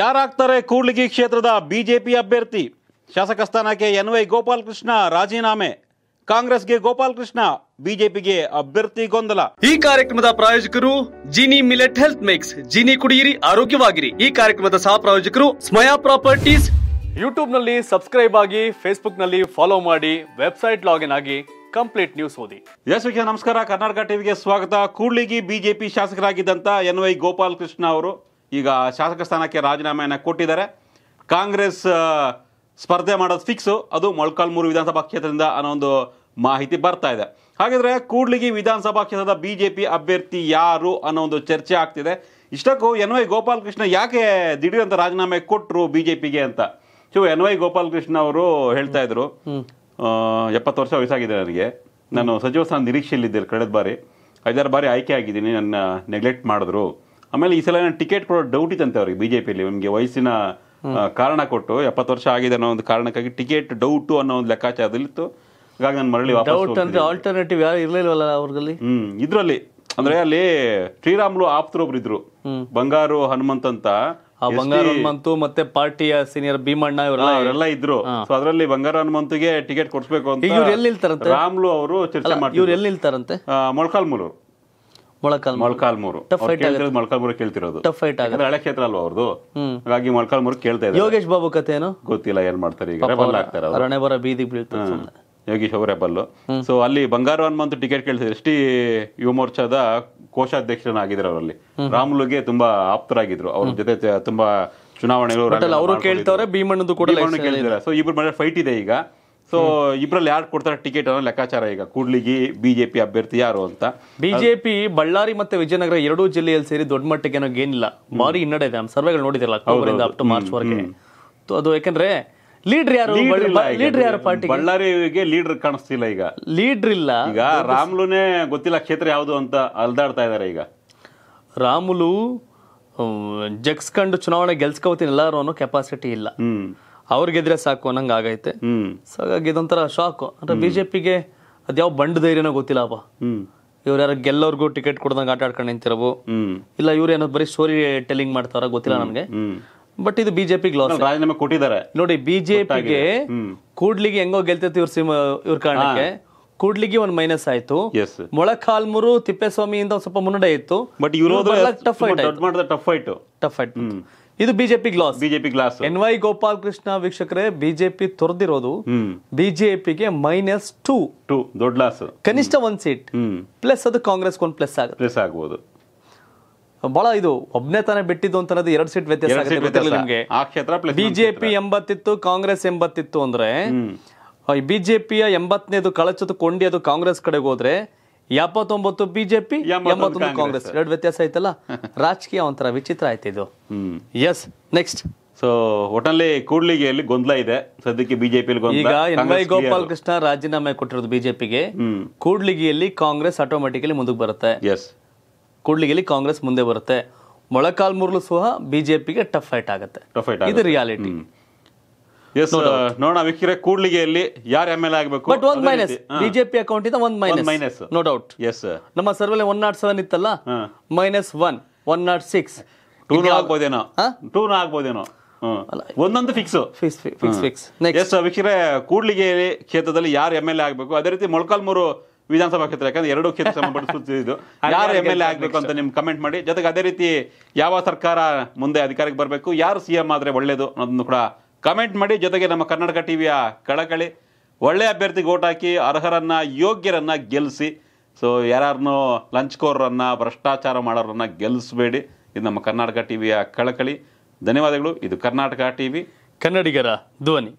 ಯಾರಾಗ್ತಾರೆ ಕೂಡ್ಲಿಗಿ ಕ್ಷೇತ್ರದ ಬಿಜೆಪಿ ಅಭ್ಯರ್ಥಿ ಶಾಸಕ ಸ್ಥಾನಕ್ಕೆ ಎನ್ ವೈ ಗೋಪಾಲಕೃಷ್ಣ ರಾಜೀನಾಮೆ ಕಾಂಗ್ರೆಸ್ಗೆ ಗೋಪಾಲಕೃಷ್ಣ ಬಿಜೆಪಿಗೆ ಅಭ್ಯರ್ಥಿ ಗೊಂದಲ ಈ ಕಾರ್ಯಕ್ರಮದ ಪ್ರಾಯೋಜಕರು Jeeni millet health mix Jeeni ಕುಡಿಯಿರಿ ಆರೋಗ್ಯವಾಗಿರಿ ಈ ಕಾರ್ಯಕ್ರಮದ ಸಹ ಪ್ರಾಯೋಜಕರು ಸ್ಮಯಾ ಪ್ರಾಪರ್ಟೀಸ್ ಯೂಟ್ಯೂಬ್ ನಲ್ಲಿ ಸಬ್ಸ್ಕ್ರೈಬ್ ಆಗಿ ಫೇಸ್ಬುಕ್ ನಲ್ಲಿ ಫಾಲೋ ಮಾಡಿ ವೆಬ್ಸೈಟ್ ಲಾಗಿನ್ ಆಗಿ ಕಂಪ್ಲೀಟ್ ನ್ಯೂಸ್ ಓದಿ ಎಸ್ ನಮಸ್ಕಾರ ಕರ್ನಾಟಕ ಟಿವಿಗೆ ಸ್ವಾಗತ ಕೂಡ್ಲಿಗಿ ಬಿಜೆಪಿ ಶಾಸಕರಾಗಿದ್ದಂತ ಎನ್ ವೈ ಗೋಪಾಲಕೃಷ್ಣ ಅವರು ಈಗ ಶಾಸಕ ಸ್ಥಾನಕ್ಕೆ ರಾಜೀನಾಮೆಯನ್ನು ಕೊಟ್ಟಿದ್ದಾರೆ ಕಾಂಗ್ರೆಸ್ ಸ್ಪರ್ಧೆ ಮಾಡೋದು ಫಿಕ್ಸು ಅದು ಮೊಳಕಾಲ್ಮೂರು ವಿಧಾನಸಭಾ ಕ್ಷೇತ್ರದಿಂದ ಅನ್ನೋ ಒಂದು ಮಾಹಿತಿ ಬರ್ತಾ ಇದೆ ಹಾಗಿದ್ರೆ ಕೂಡ್ಲಿಗಿ ವಿಧಾನಸಭಾ ಕ್ಷೇತ್ರದ ಬಿ ಜೆ ಪಿ ಅಭ್ಯರ್ಥಿ ಯಾರು ಅನ್ನೋ ಒಂದು ಚರ್ಚೆ ಆಗ್ತಿದೆ ಇಷ್ಟಕ್ಕೂ ಎನ್ ವೈ ಗೋಪಾಲಕೃಷ್ಣ ಯಾಕೆ ದಿಢೀರಂತ ರಾಜೀನಾಮೆ ಕೊಟ್ಟರು ಬಿ ಜೆ ಪಿಗೆ ಅಂತ ಸೊ ಎನ್ ವೈ ಗೋಪಾಲಕೃಷ್ಣ ಅವರು ಹೇಳ್ತಾ ಇದ್ರು ಎಪ್ಪತ್ತು ವರ್ಷ ವಯಸ್ಸಾಗಿದೆ ನನಗೆ ನಾನು ಸಚಿವ ಸ್ಥಾನ ನಿರೀಕ್ಷೆಯಲ್ಲಿದ್ದೆ ಕಳೆದ ಬಾರಿ ಐದಾರು ಬಾರಿ ಆಯ್ಕೆ ಆಗಿದ್ದೀನಿ ನನ್ನ ನೆಗ್ಲೆಕ್ಟ್ ಮಾಡಿದ್ರು ಆಮೇಲೆ ಈ ಸಲ ಟಿಕೆಟ್ ಕೊಡೋ ಡೌಟ್ ಇತ್ತಂತೆ ಅವ್ರಿಗೆ ಬಿಜೆಪಿಯಲ್ಲಿ ನಿಮಗೆ ವಯಸ್ಸಿನ ಕಾರಣ ಕೊಟ್ಟು ಎಪ್ಪತ್ತು ವರ್ಷ ಆಗಿದೆ ಅನ್ನೋ ಒಂದು ಕಾರಣಕ್ಕಾಗಿ ಟಿಕೆಟ್ ಡೌಟು ಅನ್ನೋ ಒಂದು ಲೆಕ್ಕಾಚಾರದಲ್ಲಿತ್ತು ಹಾಗಾಗಿ ನಾನು ಮರಳಿ ಆಲ್ಟರ್ನೇಟಿವ್ ಯಾರು ಇರಲಿಲ್ವಲ್ಲ ಅವ್ರಲ್ಲಿ ಹ್ಮ್ ಇದ್ರಲ್ಲಿ ಅಂದ್ರೆ ಅಲ್ಲಿ ಶ್ರೀರಾಮ್ಲು ಆಪ್ತರು ಒಬ್ರು ಇದ್ರು ಬಂಗಾರು ಹನುಮಂತ್ ಅಂತ ಆ ಬಂಗಾರು ಹನುಮಂತು ಮತ್ತೆ ಪಾರ್ಟಿಯ ಸೀನಿಯರ್ ಭೀಮಣ್ಣ ಇವರೆಲ್ಲ ಇದ್ರು ಸೊ ಅದರಲ್ಲಿ ಬಂಗಾರ ಹನುಮಂತಿಗೆ ಟಿಕೆಟ್ ಕೊಡ್ಸ್ಬೇಕು ಅಂತ ಎಲ್ಲಿ ರಾಮ್ಲು ಅವರು ಚರ್ಚೆ ಮಾಡ್ತಾರೆ ಇವ್ರು ಎಲ್ಲಿ ಇರ್ತಾರಂತೆ ಮೊಳಕಾಲ್ಮೂರು ಮೊಳಕಾಲ್ ಮೊಳಕಾಲ್ಮೂರು ಮೊಳಕಾಲ್ಮೂರು ಕೇಳ್ತಿರೋದು ಟಫ್ ಫೈಟ್ ಆಗುತ್ತೆ ಹಳೆ ಕ್ಷೇತ್ರ ಅಲ್ವಾ ಅವ್ರದ್ದು ಹಾಗಾಗಿ ಮೊಳಕಾಲ್ಮೂರು ಕೇಳ್ತಾ ಇದ್ದಾರೆ ಯೋಗೇಶ್ ಬಾಬು ಕತೆ ಏನು ಗೊತ್ತಿಲ್ಲ ಏನ್ ಮಾಡ್ತಾರೆ ಈಗ ರೆಬಲ್ ಆಗ್ತಾರೆ ಹಣೆ ಬರ ಯೋಗೀಶ್ ಅವರು ರೆಬಲ್ ಸೊ ಅಲ್ಲಿ ಬಂಗಾರ ಹನುಮಂತ ಟಿಕೆಟ್ ಕೇಳ್ತಿದ್ರು ಎಷ್ಟಿ ಯುವ ಮೋರ್ಚಾದ ಕೋಶಾಧ್ಯಕ್ಷರಾಗಿದ್ರು ಅವರಲ್ಲಿ ರಾಮುಲುಗೆ ತುಂಬಾ ಆಪ್ತರಾಗಿದ್ರು ಅವ್ರ ಜೊತೆ ತುಂಬಾ ಚುನಾವಣೆಗಳು ಅವರು ಕೇಳ್ತಾರೆ ಭೀಮಣ್ಣದು ಕೂಡ ಕೇಳಿದ್ದಾರೆ ಸೊ ಇಬ್ರು ಮನೆ ಫೈಟ್ ಇದೆ ಈಗ ಸೊ ಇಬ್ರಲ್ಲಿ ಯಾರು ಕೊಡ್ತಾರೆ ಟಿಕೆಟ್ ಅನ್ನೋ ಲೆಕ್ಕಾಚಾರ ಈಗ ಕೂಡ್ಲಿಗಿ ಬಿಜೆಪಿ ಅಭ್ಯರ್ಥಿ ಯಾರು ಅಂತ ಬಿಜೆಪಿ ಬಳ್ಳಾರಿ ಮತ್ತೆ ವಿಜಯನಗರ ಎರಡೂ ಜಿಲ್ಲೆಯಲ್ಲಿ ಸೇರಿ ದೊಡ್ಡ ಮಟ್ಟಿಗೆ ಏನಿಲ್ಲ ಭಾರಿ ಹಿನ್ನಡೆ ಇದೆ ನಮ್ಮ ಸರ್ವೆಗಳು ನೋಡಿದಿರಲ್ಲ ಅಕ್ಟೋಬರ್ ಟು ಮಾರ್ಚ್ ವರೆಗೆ ಅದು ಯಾಕಂದ್ರೆ ಲೀಡರ್ ಯಾರು ಲೀಡರ್ ಯಾರು ಪಾರ್ಟಿ ಬಳ್ಳಾರಿಗೆ ಲೀಡರ್ ಕಾಣಿಸ್ತಿಲ್ಲ ಈಗ ಲೀಡರ್ ಇಲ್ಲ ಈಗ ರಾಮ್ಲುನೇ ಗೊತ್ತಿಲ್ಲ ಕ್ಷೇತ್ರ ಯಾವುದು ಅಂತ ಅಲ್ದಾಡ್ತಾ ಇದ್ದಾರೆ ಈಗ ರಾಮುಲು ಜಗ್ಸ್ಕೊಂಡು ಚುನಾವಣೆ ಗೆಲ್ಸ್ಕೋತೀನಿ ಎಲ್ಲಾರು ಅನ್ನೋ ಕೆಪಾಸಿಟಿ ಇಲ್ಲ ಅವ್ರು ಗೆದ್ರೆ ಸಾಕು ಅನ್ನಂಗ ಆಗೈತೆ ಸೊ ಹಾಗಾಗಿ ಇದೊಂಥರ ಶಾಕ್ ಅಂದ್ರೆ ಬಿಜೆಪಿಗೆ ಅದ್ಯಾವ ಬಂಡ್ ಧೈರ್ಯನೋ ಅಪ್ಪ ಇವ್ರ ಯಾರು ಗೆಲ್ಲೋರ್ಗೂ ಟಿಕೆಟ್ ಕೊಡ್ದಂಗೆ ಆಟ ಆಡ್ಕೊಂಡು ಹ್ಮ್ ಇಲ್ಲ ಇವ್ರ ಏನೋ ಬರೀ ಸ್ಟೋರಿ ಟೆಲ್ಲಿಂಗ್ ಮಾಡ್ತಾರ ಗೊತ್ತಿಲ್ಲ ನನಗೆ ಬಟ್ ಇದು ಬಿಜೆಪಿ ಲಾಸ್ ರಾಜೀನಾಮೆ ಕೊಟ್ಟಿದ್ದಾರೆ ನೋಡಿ ಬಿಜೆಪಿಗೆ ಕೂಡ್ಲಿಗೆ ಹೆಂಗೋ ಗೆಲ್ತೈತಿ ಇವ್ರ ಸಿಮ್ ಇವ್ರ ಕಾರಣಕ್ಕೆ ಕೂಡ್ಲಿಗೆ ಒಂದ್ ಮೈನಸ್ ಆಯ್ತು ಮೊಳಕಾಲ್ಮೂರು ಇಂದ ಸ್ವಲ್ಪ ಮುನ್ನಡೆ ಇತ್ತು but tough fight tough fight tough fight ಇದು BJP plus BJP plus N Y Gopal Krishna ವೀಕ್ಷಕರೇ ಬಿಜೆಪಿ ತೊರೆದಿರೋದು ಬಿಜೆಪಿಗೆ ಮೈನಸ್ ಟೂ ಟೂ ದೊಡ್ಡ ಲಾಸ್ ಕನಿಷ್ಠ ಒಂದ್ ಸೀಟ್ ಪ್ಲಸ್ ಅದು ಕಾಂಗ್ರೆಸ್ ಒಂದು ಪ್ಲಸ್ ಆಗುತ್ತೆ ಪ್ಲಸ್ ಆಗಬಹುದು ಬಹಳ ಇದು ಒಬ್ನೇ ತಾನೇ ಬಿಟ್ಟಿದ್ದು ಅಂತ ಅನ್ನೋದು ಎರಡು ಸೀಟ್ ವ್ಯತ್ಯಾಸ ಬಿಜೆಪಿ ಎಂಬತ್ತಿತ್ತು ಕಾಂಗ್ರೆಸ್ ಎಂಬತ್ತಿತ್ತು ಅಂದ್ರೆ ಬಿಜೆಪಿಯ ಎಂಬತ್ತನೇದು ಕಳಚದು ಕೊಂಡಿ ಅದು ಕಾಂಗ್ರೆಸ್ ಕಡೆಗೆ ಹೋದ್ರೆ ಎಪ್ಪತ್ತೊಂಬತ್ತು ಬಿಜೆಪಿ ಎಂಬತ್ತೊಂದು ಕಾಂಗ್ರೆಸ್ ಎರಡು ವ್ಯತ್ಯಾಸ ಐತಲ್ಲ ರಾಜಕೀಯ ಒಂಥರ ವಿಚಿತ್ರ ಆಯ್ತು ಇದು ಎಸ್ ನೆಕ್ಸ್ಟ್ ಸೊ ಒಟ್ಟಲ್ಲಿ ಕೂಡ್ಲಿಗೆಯಲ್ಲಿ ಗೊಂದಲ ಇದೆ ಸದ್ಯಕ್ಕೆ ಬಿಜೆಪಿಯಲ್ಲಿ ಈಗ ಎನ್ ವೈ ಗೋಪಾಲ್ ಕೃಷ್ಣ ರಾಜೀನಾಮೆ ಕೊಟ್ಟಿರೋದು ಬಿಜೆಪಿಗೆ ಕೂಡ್ಲಿಗೆಯಲ್ಲಿ ಕಾಂಗ್ರೆಸ್ ಆಟೋಮೆಟಿಕಲಿ ಮುಂದಕ್ಕೆ ಬರುತ್ತೆ ಎಸ್ ಕೂಡ್ಲಿಗೆಯಲ್ಲಿ ಕಾಂಗ್ರೆಸ್ ಮುಂದೆ ಬರುತ್ತೆ ಮೊಳಕಾಲ್ಮೂರ್ಲು ಸಹ ಬಿಜೆಪಿಗೆ ಟಫ್ ಫೈಟ್ ಆಗುತ್ತೆ ಇದು ರಿಯಾಲಿಟಿ ಎಸ್ ನೋಡೋಣ ವಿಕ್ರೆ ಕೂಡ್ಲಿಗೆಯಲ್ಲಿ ಯಾರು ಎಮ್ ಎಲ್ ಆಗಬೇಕು ಬಟ್ ಒಂದ್ ಮೈನಸ್ ಬಿಜೆಪಿ ಅಕೌಂಟ್ ಇಂದ ಒಂದ್ minus minus no doubt yes ನಮ್ಮ ಸರ್ವೆಲೆ ಒನ್ ನಾಟ್ ಸೆವೆನ್ ಇತ್ತಲ್ಲ minus one one nought six two ಆಗ್ಬೋದೇನೋ ಟೂ ಆಗ್ಬೋದೇನೋ ಒಂದೊಂದು fix fix fix fix yes ಕೂಡ್ಲಿಗೆಯಲ್ಲಿ ಕ್ಷೇತ್ರದಲ್ಲಿ ಯಾರು ಎಮ್ ಎಲ್ ಎ ಆಗಬೇಕು ಅದೇ ರೀತಿ ಮೊಳಕಾಲ್ಮೂರು ವಿಧಾನಸಭಾ ಕ್ಷೇತ್ರ ಯಾಕಂದ್ರೆ ಎರಡು ಕ್ಷೇತ್ರ ಸಂಬಂಧಿಸುತ್ತಿದ್ದು ಯಾರು ಎಮ್ ಎಲ್ ಎ ಆಗಬೇಕು ಅಂತ ನಿಮ್ಗೆ ಕಮೆಂಟ್ ಮಾಡಿ ಜೊತೆಗೆ ಅದೇ ರೀತಿ ಯಾವ ಸರ್ಕಾರ ಮುಂದೆ ಅಧಿಕಾರಕ್ಕೆ ಬರಬೇಕು ಯಾರು ಸಿ ಎಂ ಆದರೆ ಒಳ್ಳೇದು ಅನ್ನೋದನ್ನು ಕೂಡ ಕಮೆಂಟ್ ಮಾಡಿ ಜೊತೆಗೆ ನಮ್ಮ ಕನ್ನಡಕ ಟಿವಿಯ ಕಳಕಳಿ ಒಳ್ಳೆ ಅಭ್ಯರ್ಥಿಗೆ ಓಟ್ ಹಾಕಿ ಅರ್ಹರನ್ನು ಯೋಗ್ಯರನ್ನು ಗೆಲ್ಲಿಸಿ ಸೊ ಯಾರನ್ನೂ ಲಂಚ್ಕೋರರನ್ನು ಭ್ರಷ್ಟಾಚಾರ ಮಾಡೋರನ್ನು ಗೆಲ್ಲಿಸಬೇಡಿ ಇದು ನಮ್ಮ ಕರ್ನಾಟಕ ಟಿವಿಯ ಕಳಕಳಿ ಧನ್ಯವಾದಗಳು ಇದು ಕರ್ನಾಟಕ ಟಿವಿ ಕನ್ನಡಿಗರ ಧ್ವನಿ